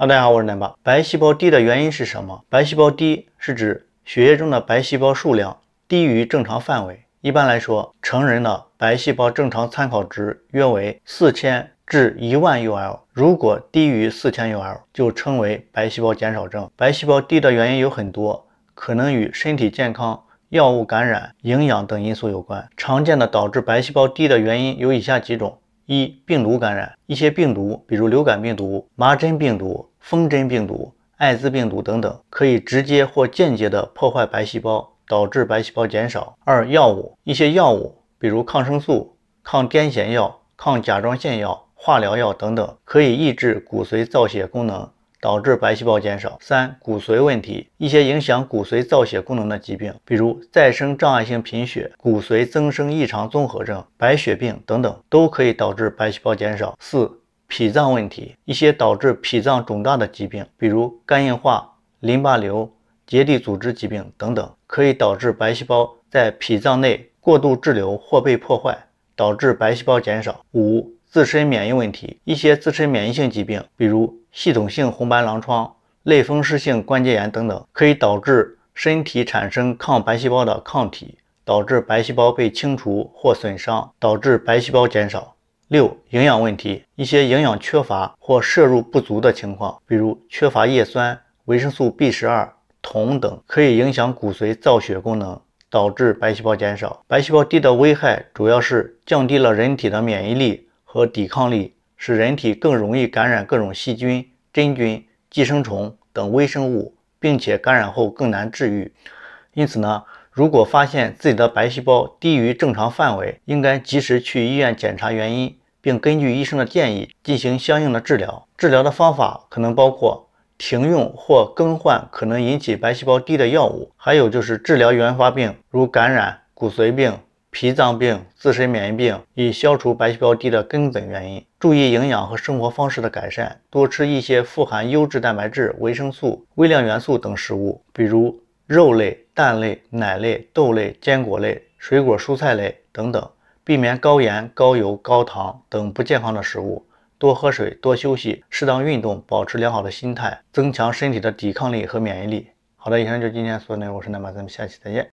大家好，我是奶爸。白细胞低的原因是什么？白细胞低是指血液中的白细胞数量低于正常范围。一般来说，成人的白细胞正常参考值约为四千至一万 U/L。如果低于四千 U/L，就称为白细胞减少症。白细胞低的原因有很多，可能与身体健康、药物、感染、营养等因素有关。常见的导致白细胞低的原因有以下几种：一、病毒感染，一些病毒，比如流感病毒、麻疹病毒。风疹病毒、艾滋病毒等等，可以直接或间接的破坏白细胞，导致白细胞减少。二、药物，一些药物，比如抗生素、抗癫痫药、抗甲状腺药、化疗药等等，可以抑制骨髓造血功能，导致白细胞减少。三、骨髓问题，一些影响骨髓造血功能的疾病，比如再生障碍性贫血、骨髓增生异常综合症、白血病等等，都可以导致白细胞减少。四。脾脏问题，一些导致脾脏肿大的疾病，比如肝硬化、淋巴瘤、结缔组织疾病等等，可以导致白细胞在脾脏内过度滞留或被破坏，导致白细胞减少。五、自身免疫问题，一些自身免疫性疾病，比如系统性红斑狼疮、类风湿性关节炎等等，可以导致身体产生抗白细胞的抗体，导致白细胞被清除或损伤，导致白细胞减少。六营养问题，一些营养缺乏或摄入不足的情况，比如缺乏叶酸、维生素 B 十二、铜等，可以影响骨髓造血功能，导致白细胞减少。白细胞低的危害主要是降低了人体的免疫力和抵抗力，使人体更容易感染各种细菌、真菌、寄生虫等微生物，并且感染后更难治愈。因此呢，如果发现自己的白细胞低于正常范围，应该及时去医院检查原因。并根据医生的建议进行相应的治疗。治疗的方法可能包括停用或更换可能引起白细胞低的药物，还有就是治疗原发病，如感染、骨髓病、脾脏病、自身免疫病，以消除白细胞低的根本原因。注意营养和生活方式的改善，多吃一些富含优质蛋白质、维生素、微量元素等食物，比如肉类、蛋类、奶类、豆类、坚果类、水果、蔬菜类等等。避免高盐、高油、高糖等不健康的食物，多喝水，多休息，适当运动，保持良好的心态，增强身体的抵抗力和免疫力。好的，以上就是今天所有内容，我是南马，咱们下期再见。